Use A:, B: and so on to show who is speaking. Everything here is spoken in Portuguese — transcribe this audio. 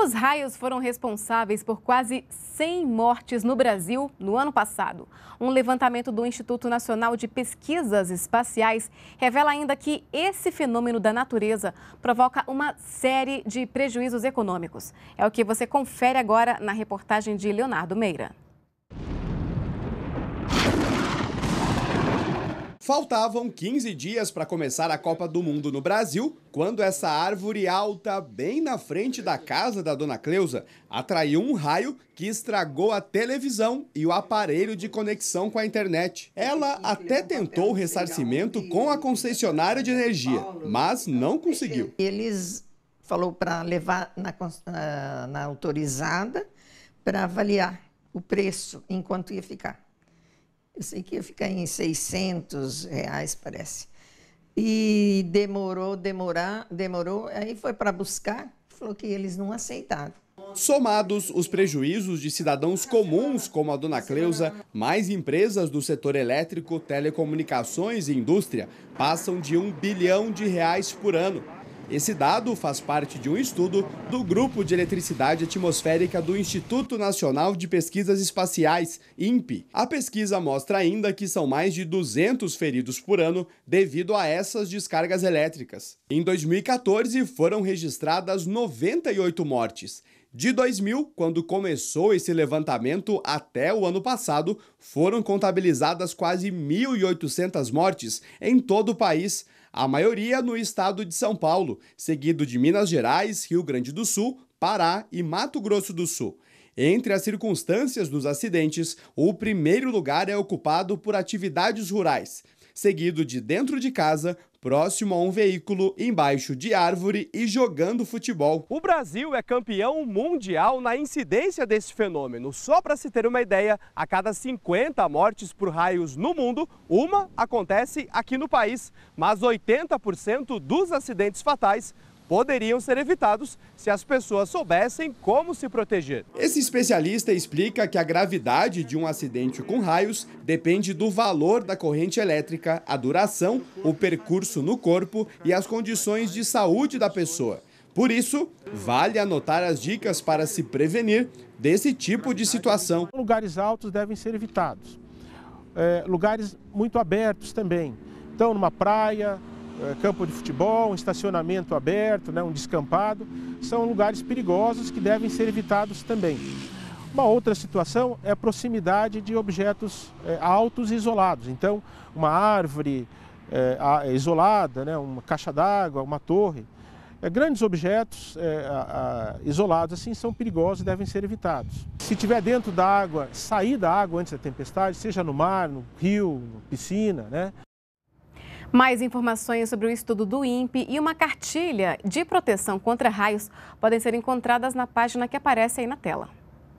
A: Os raios foram responsáveis por quase 100 mortes no Brasil no ano passado. Um levantamento do Instituto Nacional de Pesquisas Espaciais revela ainda que esse fenômeno da natureza provoca uma série de prejuízos econômicos. É o que você confere agora na reportagem de Leonardo Meira.
B: Faltavam 15 dias para começar a Copa do Mundo no Brasil, quando essa árvore alta, bem na frente da casa da dona Cleusa, atraiu um raio que estragou a televisão e o aparelho de conexão com a internet. Ela até tentou o ressarcimento com a concessionária de energia, mas não conseguiu. Eles falou para levar na,
A: na, na autorizada para avaliar o preço enquanto ia ficar. Eu sei que ia ficar em 600 reais, parece. E demorou, demorar, demorou. Aí foi para buscar, falou que eles não aceitaram.
B: Somados os prejuízos de cidadãos comuns como a dona Cleusa, mais empresas do setor elétrico, telecomunicações e indústria passam de um bilhão de reais por ano. Esse dado faz parte de um estudo do Grupo de Eletricidade Atmosférica do Instituto Nacional de Pesquisas Espaciais, INPE. A pesquisa mostra ainda que são mais de 200 feridos por ano devido a essas descargas elétricas. Em 2014, foram registradas 98 mortes. De 2000, quando começou esse levantamento, até o ano passado, foram contabilizadas quase 1.800 mortes em todo o país a maioria no estado de São Paulo, seguido de Minas Gerais, Rio Grande do Sul, Pará e Mato Grosso do Sul. Entre as circunstâncias dos acidentes, o primeiro lugar é ocupado por atividades rurais, seguido de dentro de casa, próximo a um veículo, embaixo de árvore e jogando futebol. O Brasil é campeão mundial na incidência desse fenômeno. Só para se ter uma ideia, a cada 50 mortes por raios no mundo, uma acontece aqui no país. Mas 80% dos acidentes fatais poderiam ser evitados se as pessoas soubessem como se proteger. Esse especialista explica que a gravidade de um acidente com raios depende do valor da corrente elétrica, a duração, o percurso no corpo e as condições de saúde da pessoa. Por isso, vale anotar
C: as dicas para se prevenir desse tipo de situação. Lugares altos devem ser evitados. É, lugares muito abertos também. Então, numa praia, eh, campo de futebol, um estacionamento aberto, né, um descampado, são lugares perigosos que devem ser evitados também. Uma outra situação é a proximidade de objetos é, altos e isolados. Então, uma árvore é, isolada, né, uma caixa d'água, uma torre. É, grandes objetos a, a, isolados assim são perigosos e devem ser evitados. Se tiver dentro da água, sair da água antes da tempestade, seja no mar, no rio, piscina, né?
A: Mais informações sobre o estudo do INPE e uma cartilha de proteção contra raios podem ser encontradas na página que aparece aí na tela.